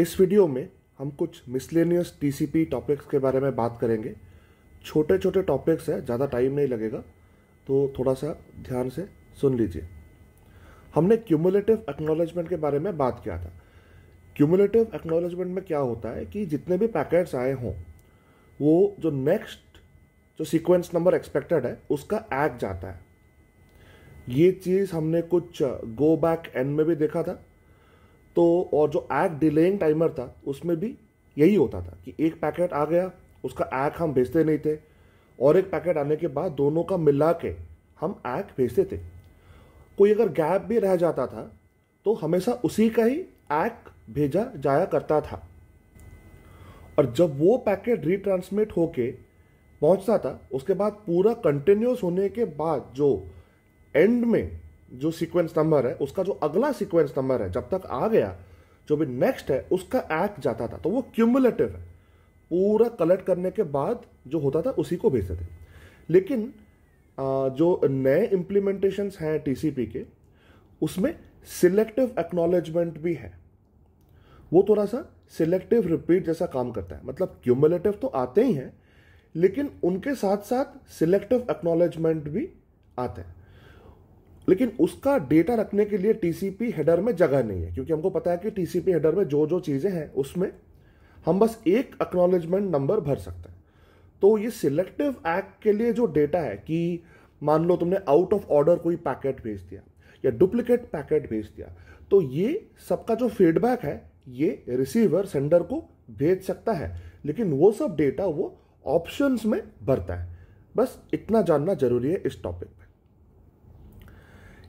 इस वीडियो में हम कुछ मिसलेनियस टीसीपी टॉपिक्स के बारे में बात करेंगे छोटे छोटे टॉपिक्स हैं ज़्यादा टाइम नहीं लगेगा तो थोड़ा सा ध्यान से सुन लीजिए हमने क्यूमुलेटिव एक्नोलॉजमेंट के बारे में बात किया था क्यूमुलेटिव एक्नोलॉजमेंट में क्या होता है कि जितने भी पैकेट्स आए हों वो जो नेक्स्ट जो सीक्वेंस नंबर एक्सपेक्टेड है उसका एक्ट जाता है ये चीज़ हमने कुछ गो बैक एंड में भी देखा था तो और जो एग डिलेइंग टाइमर था उसमें भी यही होता था कि एक पैकेट आ गया उसका एग हम भेजते नहीं थे और एक पैकेट आने के बाद दोनों का मिला के हम एग भेजते थे कोई अगर गैप भी रह जाता था तो हमेशा उसी का ही एग भेजा जाया करता था और जब वो पैकेट रिट्रांसमिट होके पहुंचता था उसके बाद पूरा कंटिन्यूस होने के बाद जो एंड में जो सीक्वेंस नंबर है उसका जो अगला सीक्वेंस नंबर है जब तक आ गया जो भी नेक्स्ट है उसका एक्ट जाता था तो वो क्यूमुलेटिव है पूरा कलेक्ट करने के बाद जो होता था उसी को भेजते थे लेकिन जो नए इम्प्लीमेंटेशन हैं टी के उसमें सिलेक्टिव एक्नोलेजमेंट भी है वो थोड़ा सा सिलेक्टिव रिपीट जैसा काम करता है मतलब क्यूमुलेटिव तो आते ही हैं लेकिन उनके साथ साथ सिलेक्टिव एक्नोलेजमेंट भी आते हैं लेकिन उसका डेटा रखने के लिए टीसीपी हेडर में जगह नहीं है क्योंकि हमको पता है कि टीसीपी हेडर में जो जो चीज़ें हैं उसमें हम बस एक अक्नोलेजमेंट नंबर भर सकते हैं तो ये सिलेक्टिव एक्ट के लिए जो डेटा है कि मान लो तुमने आउट ऑफ ऑर्डर कोई पैकेट भेज दिया या डुप्लीकेट पैकेट भेज दिया तो ये सबका जो फीडबैक है ये रिसीवर सेंडर को भेज सकता है लेकिन वो सब डेटा वो ऑप्शंस में भरता है बस इतना जानना जरूरी है इस टॉपिक में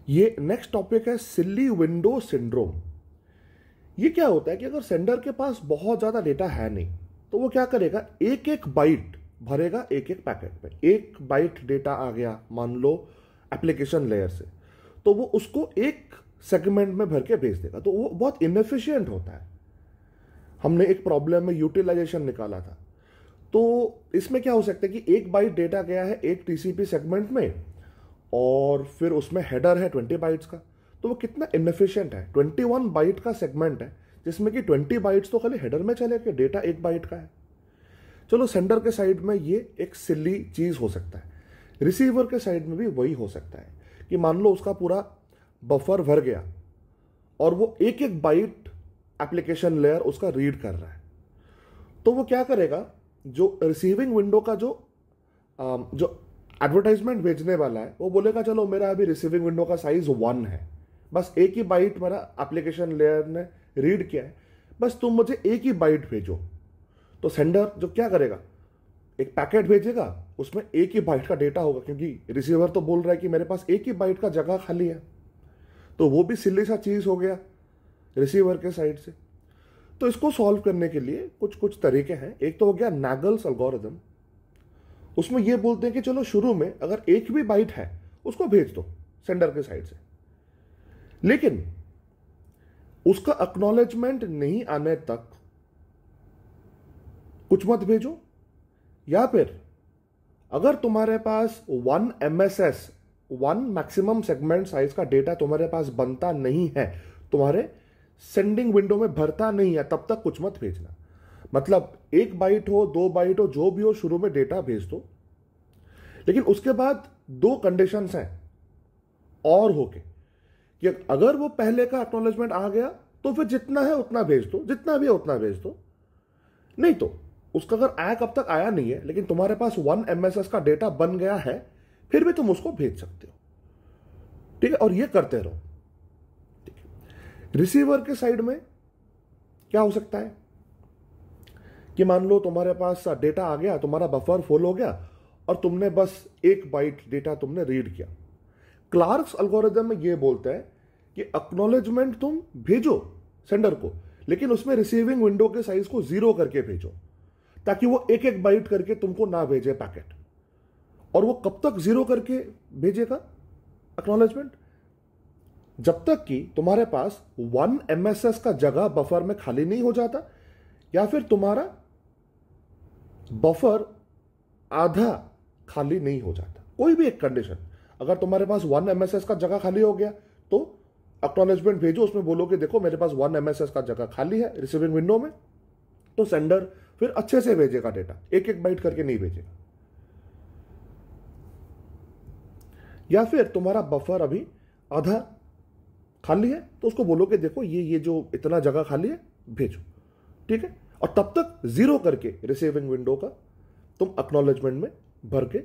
ये नेक्स्ट टॉपिक है सिल्ली विंडो सिंड्रोम ये क्या होता है कि अगर सेंडर के पास बहुत ज़्यादा डेटा है नहीं तो वो क्या करेगा एक एक बाइट भरेगा एक एक पैकेट में एक बाइट डेटा आ गया मान लो एप्लीकेशन लेयर से तो वो उसको एक सेगमेंट में भर के भेज देगा तो वो बहुत इनफिशियंट होता है हमने एक प्रॉब्लम में यूटिलाइजेशन निकाला था तो इसमें क्या हो सकता है कि एक बाइट डेटा गया है एक टीसीपी सेगमेंट में और फिर उसमें हेडर है ट्वेंटी बाइट्स का तो वो कितना इनफिशियंट है ट्वेंटी वन बाइट का सेगमेंट है जिसमें कि ट्वेंटी बाइट्स तो खाली हेडर में चले गए डेटा एक बाइट का है चलो सेंडर के साइड में ये एक सिली चीज़ हो सकता है रिसीवर के साइड में भी वही हो सकता है कि मान लो उसका पूरा बफर भर गया और वो एक एक बाइट एप्लीकेशन लेयर उसका रीड कर रहा है तो वो क्या करेगा जो रिसीविंग विंडो का जो जो एडवर्टाइजमेंट भेजने वाला है वो बोलेगा चलो मेरा अभी रिसीविंग विंडो का साइज वन है बस एक ही बाइट मेरा एप्लीकेशन लेयर ने रीड किया है बस तुम मुझे एक ही बाइट भेजो तो सेंडर जो क्या करेगा एक पैकेट भेजेगा उसमें एक ही बाइट का डेटा होगा क्योंकि रिसीवर तो बोल रहा है कि मेरे पास एक ही बाइट का जगह खाली है तो वो भी सिल्ली सा चीज़ हो गया रिसीवर के साइड से तो इसको सॉल्व करने के लिए कुछ कुछ तरीके हैं एक तो हो गया नागल्स अल्गोरिदम उसमें ये बोलते हैं कि चलो शुरू में अगर एक भी बाइट है उसको भेज दो सेंडर के साइड से लेकिन उसका अक्नोलेजमेंट नहीं आने तक कुछ मत भेजो या फिर अगर तुम्हारे पास one M S S one maximum segment size का डेटा तुम्हारे पास बनता नहीं है तुम्हारे सेंडिंग विंडो में भरता नहीं है तब तक कुछ मत भेजना मतलब एक बाइट हो दो बाइट हो जो भी हो शुरू में डेटा भेज दो लेकिन उसके बाद दो कंडीशंस हैं और होके कि अगर वो पहले का एक्नोलेजमेंट आ गया तो फिर जितना है उतना भेज दो जितना भी है उतना भेज दो नहीं तो उसका अगर एक अब तक आया नहीं है लेकिन तुम्हारे पास वन एम का डेटा बन गया है फिर भी तुम उसको भेज सकते हो ठीक है और ये करते रहो ठीक है रिसीवर के साइड में क्या हो सकता है कि मान लो तुम्हारे पास डेटा आ गया तुम्हारा बफर फुल हो गया और तुमने बस एक बाइट डेटा तुमने रीड किया क्लार्क्स अल्गोरिज्म में ये बोलता है कि अक्नोलेजमेंट तुम भेजो सेंडर को लेकिन उसमें रिसीविंग विंडो के साइज को जीरो करके भेजो ताकि वो एक एक बाइट करके तुमको ना भेजे पैकेट और वो कब तक जीरो करके भेजेगा अक्नोलेजमेंट जब तक कि तुम्हारे पास वन एमएसएस का जगह बफर में खाली नहीं हो जाता या फिर तुम्हारा बफर आधा खाली नहीं हो जाता कोई भी एक कंडीशन अगर तुम्हारे पास वन एम का जगह खाली हो गया तो अक्नोलेजमेंट भेजो उसमें बोलो कि देखो मेरे पास वन एम का जगह खाली है रिसीविंग विंडो में तो सेंडर फिर अच्छे से भेजेगा डेटा एक एक बाइट करके नहीं भेजेगा या फिर तुम्हारा बफर अभी आधा खाली है तो उसको बोलो कि देखो ये ये जो इतना जगह खाली है भेजो ठीक है और तब तक जीरो करके रिसीविंग विंडो का तुम अक्नोलेजमेंट में भर के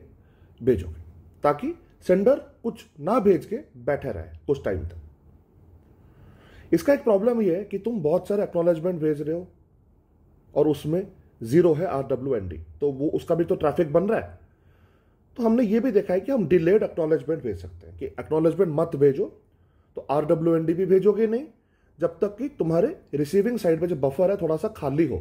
भेजोगे ताकि सेंडर कुछ ना भेज के बैठा रहे कुछ टाइम तक इसका एक प्रॉब्लम यह है कि तुम बहुत सारे एक्नॉलेजमेंट भेज रहे हो और उसमें जीरो है आर डब्ल्यू एन डी तो वो उसका भी तो ट्रैफिक बन रहा है तो हमने ये भी देखा है कि हम डिलेड एक्नोलॉजमेंट भेज सकते हैं कि एक्नॉलेजमेंट मत भेजो तो आर डब्ल्यू एन डी भी भेजोगे नहीं जब तक कि तुम्हारे रिसीविंग साइड पे जो बफर है थोड़ा सा खाली हो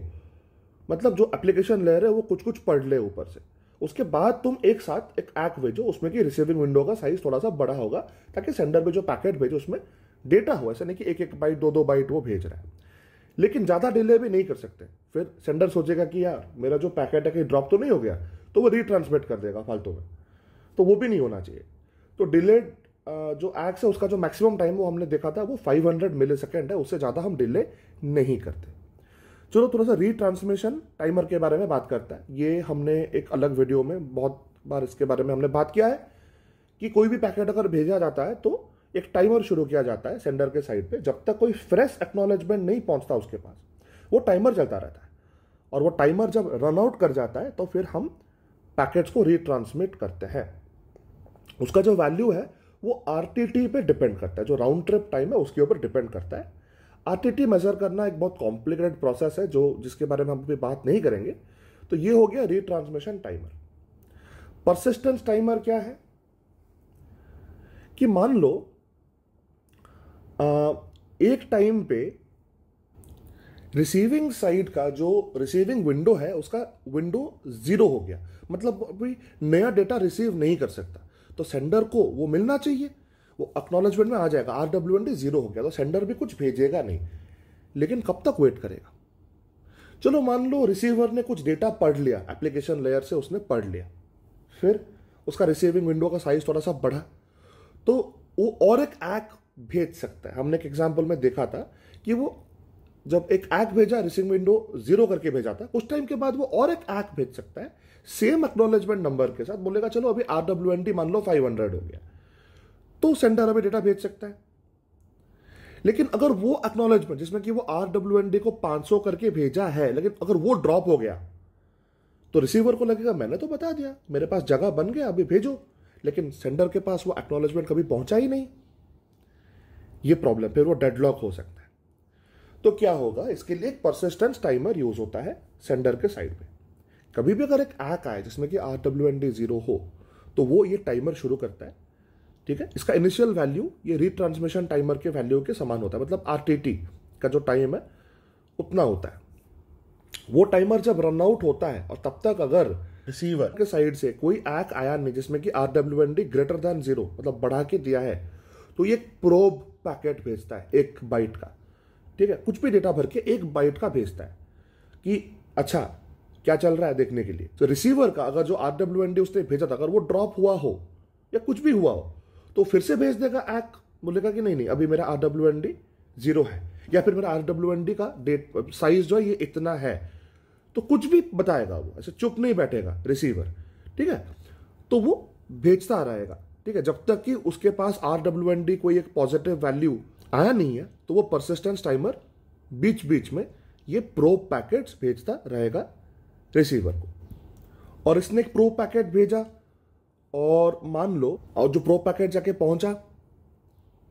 मतलब जो एप्लीकेशन रहे हो वो कुछ कुछ पढ़ ले ऊपर से उसके बाद तुम एक साथ एक ऐप भेजो उसमें कि रिसीविंग विंडो का साइज थोड़ा सा बड़ा होगा ताकि सेंडर पे जो पैकेट भेजो उसमें डेटा हो ऐसा नहीं कि एक एक बाइट दो दो बाइट वो भेज रहा है लेकिन ज़्यादा डिले भी नहीं कर सकते फिर सेंडर सोचेगा कि यार मेरा जो पैकेट है कहीं ड्रॉप तो नहीं हो गया तो वो रिट्रांसमिट कर देगा फालतू में तो वो भी नहीं होना चाहिए तो डिलेड जो एक्स है उसका जो मैक्सिमम टाइम वो हमने देखा था वो 500 मिली सेकेंड है उससे ज़्यादा हम डिले नहीं करते चलो थोड़ा सा रीट्रांसमिशन टाइमर के बारे में बात करता है ये हमने एक अलग वीडियो में बहुत बार इसके बारे में हमने बात किया है कि कोई भी पैकेट अगर भेजा जाता है तो एक टाइमर शुरू किया जाता है सेंडर के साइड पर जब तक कोई फ्रेश एक्नॉलेजमेंट नहीं पहुँचता उसके पास वो टाइमर चलता रहता है और वो टाइमर जब रन आउट कर जाता है तो फिर हम पैकेट्स को रीट्रांसमिट करते हैं उसका जो वैल्यू है वो आर पे डिपेंड करता है जो राउंड ट्रिप टाइम है उसके ऊपर डिपेंड करता है आर मेज़र करना एक बहुत कॉम्प्लिकेटेड प्रोसेस है जो जिसके बारे में हम अभी बात नहीं करेंगे तो ये हो गया रिट्रांसमिशन टाइमर परसिस्टेंस टाइमर क्या है कि मान लो आ, एक टाइम पे रिसीविंग साइड का जो रिसीविंग विंडो है उसका विंडो ज़ीरो हो गया मतलब अभी नया डेटा रिसीव नहीं कर सकता तो सेंडर को वो मिलना चाहिए वो अक्नोलेजमेंट में आ जाएगा R W N D zero हो गया तो सेंडर भी कुछ भेजेगा नहीं लेकिन कब तक वेट करेगा चलो मान लो रिसीवर ने कुछ डेटा पढ़ लिया एप्लीकेशन लेयर से उसने पढ़ लिया फिर उसका रिसीविंग विंडो का साइज थोड़ा सा बढ़ा तो वो और एक ऐक भेज सकता है हमने एक एग्जाम्पल में देखा था कि वो जब एक ऐक भेजा रिसीविंग विंडो जीरो करके भेजा था उस टाइम के बाद वो और एक ऐक भेज सकता है सेम एक्नोलेजमेंट नंबर के साथ बोलेगा चलो अभी आर डब्ल्यू एन टी मान लो फाइव हंड्रेड हो गया तो सेंडर अभी डेटा भेज सकता है लेकिन अगर वो एक्नोलेजमेंट जिसमें कि वो आर डब्ल्यू एन डी को सौ करके भेजा है लेकिन अगर वो ड्रॉप हो गया तो रिसीवर को लगेगा मैंने तो बता दिया मेरे पास जगह बन गया अभी भेजो लेकिन सेंडर के पास वो एक्नोलेजमेंट कभी पहुंचा ही नहीं ये प्रॉब्लम फिर वो डेडलॉक हो सकता है तो क्या होगा इसके लिए एक परसिस्टेंस टाइमर यूज होता है सेंडर के साइड में कभी भी अगर एक ऐप आए जिसमें कि R W N D zero हो तो वो ये टाइमर शुरू करता है ठीक है इसका इनिशियल वैल्यू ये रिट्रांसमिशन टाइमर के वैल्यू के समान होता है मतलब आर टी टी का जो टाइम है उतना होता है वो टाइमर जब रन आउट होता है और तब तक अगर रिसीवर के साइड से कोई ऐक आया नहीं जिसमें कि R W N D greater than zero मतलब बढ़ा के दिया है तो ये प्रोब पैकेट भेजता है एक बाइट का ठीक है कुछ भी डेटा भर के एक बाइट का भेजता है कि अच्छा क्या चल रहा है देखने के लिए तो रिसीवर का अगर जो आर डब्ल्यू एन डी उसने भेजा था अगर वो ड्रॉप हुआ हो या कुछ भी हुआ हो तो फिर से भेज देगा एक बोलेगा कि नहीं नहीं अभी मेरा R W N D zero है या फिर मेरा आर डब्ल्यू एन डी का डेट साइज जो है ये इतना है तो कुछ भी बताएगा वो ऐसे चुप नहीं बैठेगा रिसीवर ठीक है तो वो भेजता रहेगा ठीक है जब तक कि उसके पास आर डब्ल्यू एन डी कोई एक पॉजिटिव वैल्यू आया नहीं है तो वो परसिस्टेंस टाइमर बीच बीच में ये प्रोब पैकेट्स भेजता रहेगा रिसीवर को और इसने एक प्रो पैकेट भेजा और मान लो और जो प्रो पैकेट जाके पहुंचा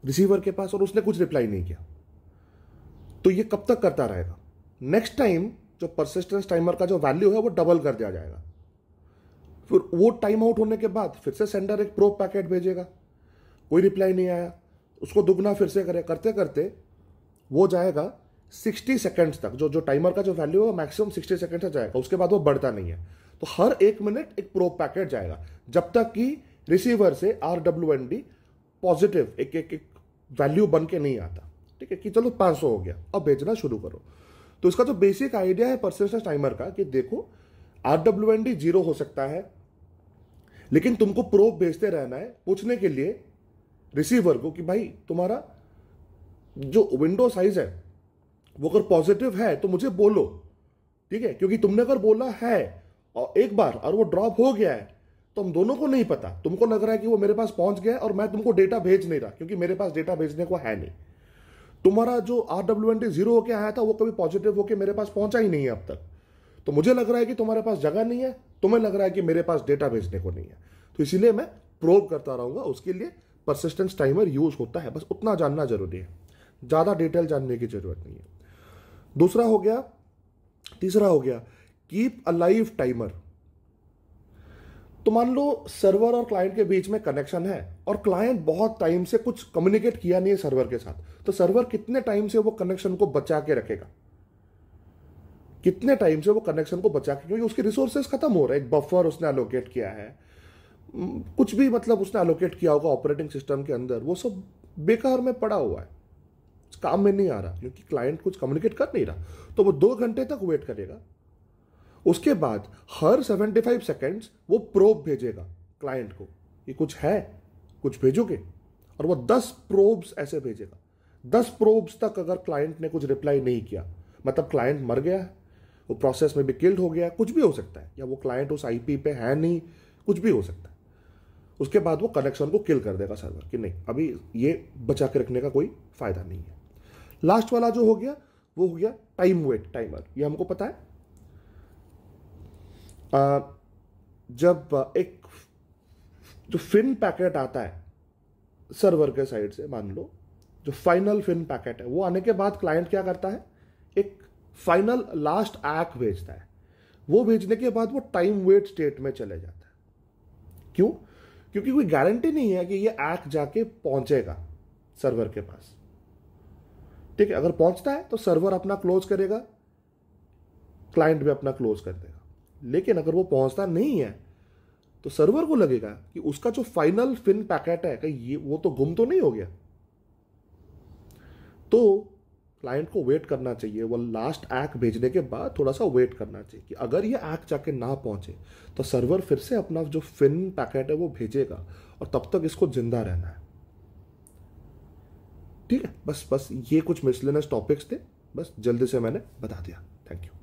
रिसीवर के पास और उसने कुछ रिप्लाई नहीं किया तो ये कब तक करता रहेगा नेक्स्ट टाइम जो परसिस्टेंस टाइमर का जो वैल्यू है वो डबल कर दिया जाएगा फिर वो टाइम आउट होने के बाद फिर से सेंडर एक प्रो पैकेट भेजेगा कोई रिप्लाई नहीं आया उसको दुगना फिर से करे करते करते वो जाएगा सिक्सटी सेकेंड्स तक जो जो टाइमर का जो वैल्यू है मैक्सिमम सिक्सटी सेकेंड्स तक जाएगा उसके बाद वो बढ़ता नहीं है तो हर एक मिनट एक प्रोब पैकेट जाएगा जब तक कि रिसीवर से R W N D positive एक एक एक वैल्यू बन के नहीं आता ठीक है कि चलो सौ हो गया अब भेजना शुरू करो तो इसका जो बेसिक आइडिया है परसिस्टेंस टाइमर का कि देखो R W N D zero हो सकता है लेकिन तुमको प्रोब भेजते रहना है पूछने के लिए रिसीवर को कि भाई तुम्हारा जो विंडो साइज है वो अगर पॉजिटिव है तो मुझे बोलो ठीक है क्योंकि तुमने अगर बोला है और एक बार और वो ड्रॉप हो गया है तो हम दोनों को नहीं पता तुमको लग रहा है कि वो मेरे पास पहुंच गया और मैं तुमको डेटा भेज नहीं रहा क्योंकि मेरे पास डेटा भेजने को है नहीं तुम्हारा जो R W N T zero होकर आया था वो कभी पॉजिटिव होकर मेरे पास पहुंचा ही नहीं है अब तक तो मुझे लग रहा है कि तुम्हारे पास जगह नहीं है तुम्हें लग रहा है कि मेरे पास डेटा भेजने को नहीं है तो इसीलिए मैं प्रोव करता रहूंगा उसके लिए परसिस्टेंस टाइमर यूज होता है बस उतना जानना जरूरी है ज़्यादा डिटेल जानने की जरूरत नहीं है दूसरा हो गया तीसरा हो गया कीप अ लाइव टाइमर तो मान लो सर्वर और क्लाइंट के बीच में कनेक्शन है और क्लाइंट बहुत टाइम से कुछ कम्युनिकेट किया नहीं है सर्वर के साथ तो सर्वर कितने टाइम से वो कनेक्शन को बचा के रखेगा कितने टाइम से वो कनेक्शन को बचा के क्योंकि उसके रिसोर्सेस खत्म हो रहे हैं एक बफर उसने एलोकेट किया है हम्म, कुछ भी मतलब उसने एलोकेट किया होगा ऑपरेटिंग सिस्टम के अंदर वो सब बेकार में पड़ा हुआ है काम में नहीं आ रहा क्योंकि क्लाइंट कुछ कम्युनिकेट कर नहीं रहा तो वो दो घंटे तक वेट करेगा उसके बाद हर 75 सेकेंड्स वो प्रोब भेजेगा क्लाइंट को ये कुछ है कुछ भेजोगे और वो 10 प्रोब्स ऐसे भेजेगा 10 प्रोब्स तक अगर क्लाइंट ने कुछ रिप्लाई नहीं किया मतलब क्लाइंट मर गया है वो प्रोसेस में भी किल्ड हो गया कुछ भी हो सकता है या वो क्लाइंट उस आईपी पे है नहीं कुछ भी हो सकता है उसके बाद वो कनेक्शन को किल कर देगा सर्वर कि नहीं अभी ये बचा के रखने का कोई फायदा नहीं है लास्ट वाला जो हो गया वो हो गया टाइम वेट टाइमर ये हमको पता है आ, जब एक जो फिन पैकेट आता है सर्वर के साइड से मान लो जो फाइनल फिन पैकेट है वो आने के बाद क्लाइंट क्या करता है एक फाइनल लास्ट एक्ट भेजता है वो भेजने के बाद वो टाइम वेट स्टेट में चले जाता है क्यों क्योंकि कोई गारंटी नहीं है कि ये एक्ट जाके पहुंचेगा सर्वर के पास ठीक है अगर पहुंचता है तो सर्वर अपना क्लोज करेगा क्लाइंट भी अपना क्लोज कर देगा लेकिन अगर वो पहुंचता नहीं है तो सर्वर को लगेगा कि उसका जो फाइनल फिन पैकेट है कहीं ये वो तो गुम तो नहीं हो गया तो क्लाइंट को वेट करना चाहिए वो लास्ट एक्ट भेजने के बाद थोड़ा सा वेट करना चाहिए कि अगर ये एक्ट जाके ना पहुंचे तो सर्वर फिर से अपना जो फिन पैकेट है वो भेजेगा और तब तक इसको जिंदा रहना है ठीक है बस बस ये कुछ मिसलिनस टॉपिक्स थे बस जल्दी से मैंने बता दिया थैंक यू